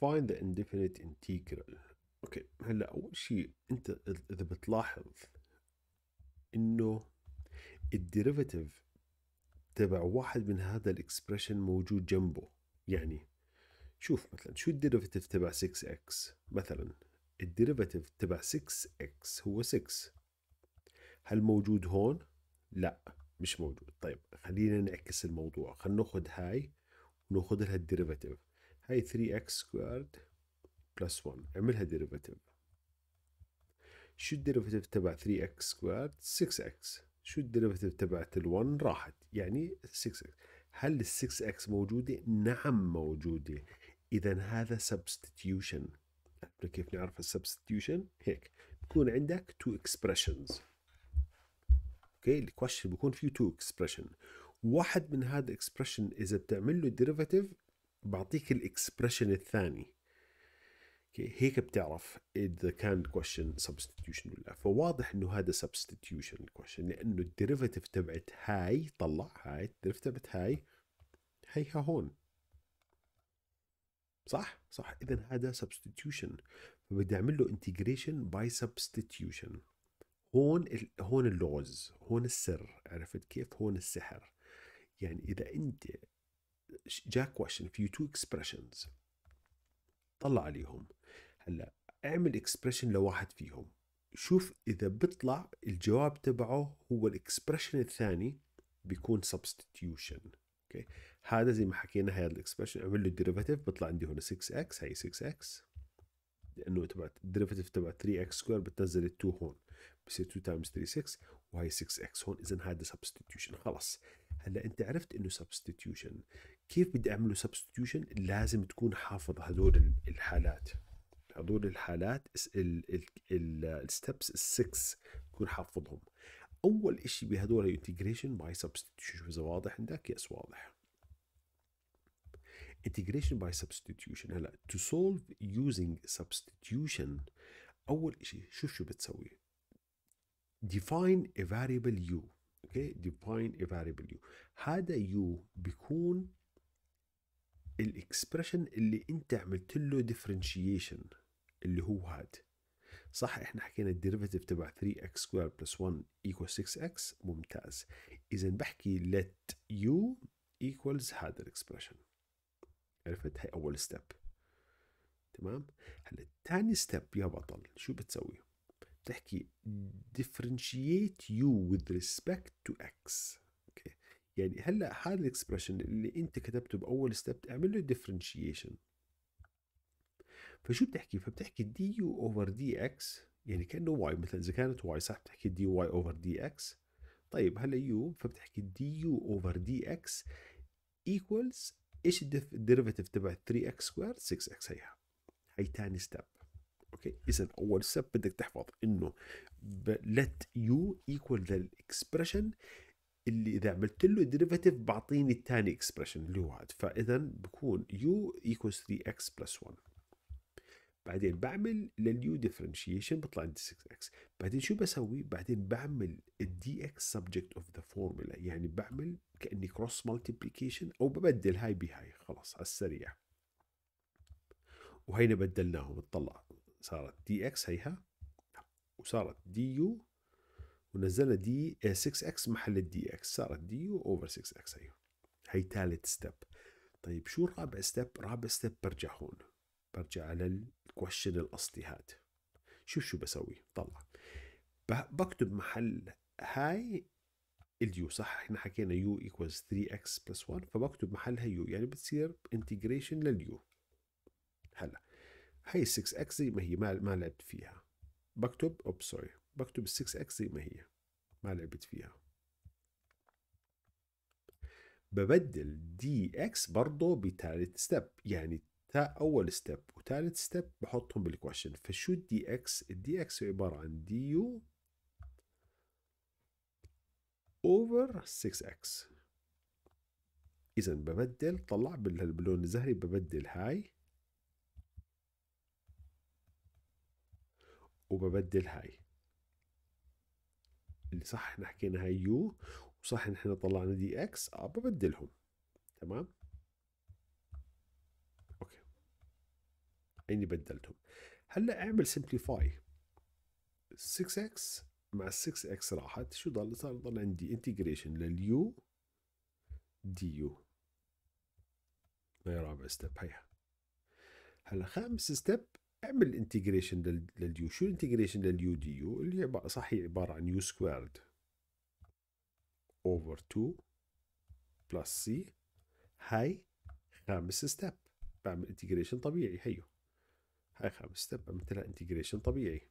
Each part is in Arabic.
find the indefinite integral اوكي هلا اول شيء انت اذا بتلاحظ انه الديريفاتيف تبع واحد من هذا الاكسبريشن موجود جنبه يعني شوف مثلا شو الديريفاتيف تبع 6x مثلا الديريفاتيف تبع 6x هو 6 هل موجود هون لا مش موجود طيب خلينا نعكس الموضوع خلينا ناخذ هاي وناخذ لها الديريفاتيف هاي 3x سكويرد بلس 1 اعملها ديريفاتيف شو الديريفاتيف تبع 3x سكويرد 6x شو الديريفاتيف تبعت ال1 راحت يعني 6x هل ال 6x موجوده نعم موجوده اذا هذا سبستيوشن كيف نعرف السبستيوشن هيك بكون عندك تو اكسبريشنز اوكي الكويشن بكون فيه تو اكسبريشن واحد من هذا الاكسبريشن اذا بتعمل له ديريفاتيف بعطيك الاكسبريشن الثاني اوكي هيك بتعرف اذا كان كويشن سبستيتيوشن ولا فواضح انه هذا سبستيتيوشن كويشن لانه الديريفاتيف تبعت هاي طلع هاي الديريفاتيف تبعت هاي هيها هون صح صح اذا هذا سبستيتيوشن فبدي اعمل له انتجريشن باي سبستيتيوشن هون ال... هون اللغز هون السر عرفت كيف هون السحر يعني اذا انت جاك كويشن في تو اكسبريشنز طلع عليهم هلا اعمل اكسبريشن لواحد فيهم شوف اذا بيطلع الجواب تبعه هو الاكسبريشن الثاني بيكون سبستيتيوشن اوكي هذا زي ما حكينا هذا الاكسبريشن اعمل له ديريفاتيف بيطلع عندي هنا 6x هي 6x لانه تبعت الديريفاتيف تبع 3x سكوير بتنزل ال 2 هون بصير 2 تايمز 3 6 وهي 6x هون اذا هذا سبستيتيوشن خلص هلا انت عرفت انه سبستيتيوشن كيف بدي اعمل له سبستيوشن لازم تكون حافظ هذول الحالات هذول الحالات الستبس السكس تكون حافظهم اول شيء بهذول الانتجريشن باي سبستيوشن اذا واضح عندك يس واضح انتجريشن باي سبستيوشن هلا تو سولف يوزنج سبستيوشن اول شيء شوف شو بتسوي ديفاين ا فاريبل يو اوكي ديفاين ا فاريبل يو هذا يو بيكون الاكسبرشن اللي انت عملت له ديفرنشيشن اللي هو هاد صح احنا حكينا الديريفاتيف تبع 3x سكوير بلس 1 ايكوال 6x ممتاز اذا بحكي let u equals هذا الاكسبرشن عرفت هاي اول ستيب تمام هلا ثاني ستيب يا بطل شو بتسوي بتحكي differentiate u with respect to x يعني هلا هذا الاكسبرشن اللي انت كتبته باول ستيب تعمل له ديفرنشيشن فشو بتحكي فبتحكي دي يو اوفر دي اكس يعني كانه واي مثلا اذا كانت واي صح بتحكي دي واي اوفر دي اكس طيب هلا يو فبتحكي دي يو اوفر دي اكس ايكوالز ايش الديريفيتيف تبع 3 اكس سكوير 6 اكس هيها هي ثاني ستيب اوكي اذا اول ستيب بدك تحفظ انه let u equal the اللي اذا عملت له ديريفاتيف بعطيني الثاني اكسبريشن اللي هو هذا فاذا بكون يو ايكوز 3 اكس بلس 1 بعدين بعمل لليو ديفرنشيشن بطلع عندي 6 اكس بعدين شو بسوي بعدين بعمل الدي اكس سبجكت اوف ذا فورمولا يعني بعمل كاني كروس مالتيبليكيشن او ببدل هاي بهاي خلاص على السريع وهينا بدلناهم اطلع صارت دي اكس هيها وصارت دي يو ونزلنا دي 6 إيه، اكس محل الدي اكس صارت دي يو اوفر 6 اكس ايوه هي ثالث ستيب طيب شو رابع ستيب رابع ستيب برجع هون برجع على الكويشن الاصلي هاد شوف شو بسوي طلع بكتب محل هاي اليو صح احنا حكينا يو ايكوالز 3 اكس بلس 1 فبكتب محلها يو يعني بتصير انتجريشن لليو هلا هي 6 اكس زي ما هي ما, ما لعبت فيها بكتب اوب سوري بكتب ال 6 اكس زي ما هي ما لعبت فيها ببدل دي اكس برضه بثالث ستيب يعني تا اول ستيب وثالث ستيب بحطهم بالكويشن فشو الدي اكس الدي اكس عباره عن دي يو اوفر 6 اكس اذا ببدل طلع باللون الزهري ببدل هاي وببدل هاي اللي صح احنا حكينا هاي يو وصح احنا طلعنا دي اكس اه ببدلهم تمام اوكي اني بدلتهم هلا اعمل سمبليفاي 6x مع 6x راحت شو ضل صار ضل عندي انتجريشن لليو دي يو هاي رابع ستيب هيها هلا خامس ستيب اعمل انتجريشن لليو شو الانتجريشن لليو دي يو اللي هي صحيح عباره عن يو سكويرد اوفر 2 بلس سي هاي خامس ستيب بعمل انتجريشن طبيعي هيو هاي خامس ستيب بعملها انتجريشن طبيعي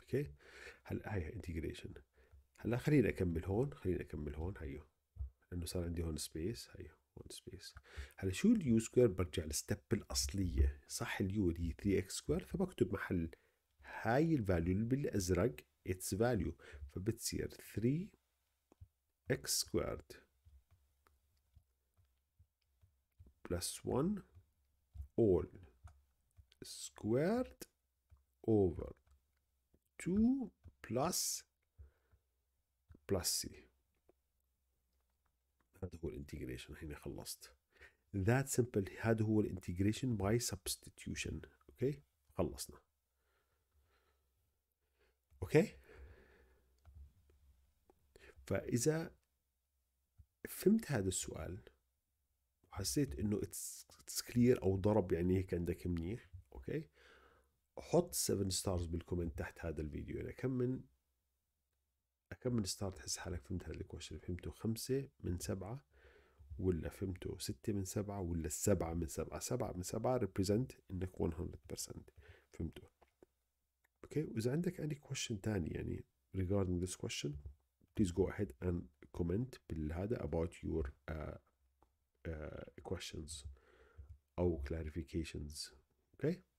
اوكي هلا هاي انتجريشن هلا خليني اكمل هون خليني اكمل هون هيو لانه صار عندي هون سبيس هيو سبيس هلا شو اليو سكوير برجع للستب الاصليه صح اليو اللي 3 اكس سكوير فبكتب محل هاي الفاليو اللي بالازرق اتس فاليو فبتصير 3 اكس سكوير بلس 1 all squared over 2 بلس plus c هذا هو الانتجريشن هنا خلصت ذات سمبل هذا هو الانتجريشن باي سبستتيوشن اوكي خلصنا اوكي فاذا فهمت هذا السؤال وحسيت انه اتس كلير او ضرب يعني هيك عندك منيح اوكي حط 7 ستارز بالكومنت تحت هذا الفيديو يعني كم من كم من ستار تحس حالك فهمت هذا الكويشن فهمته خمسة من سبعة ولا فهمته ستة من سبعة ولا سبعة من سبعة سبعة من سبعة ريبريزنت انك 100% فهمته اوكي واذا عندك اي كويشن تاني يعني regarding this question please go ahead and comment بالهذا about your uh, uh, questions او clarifications okay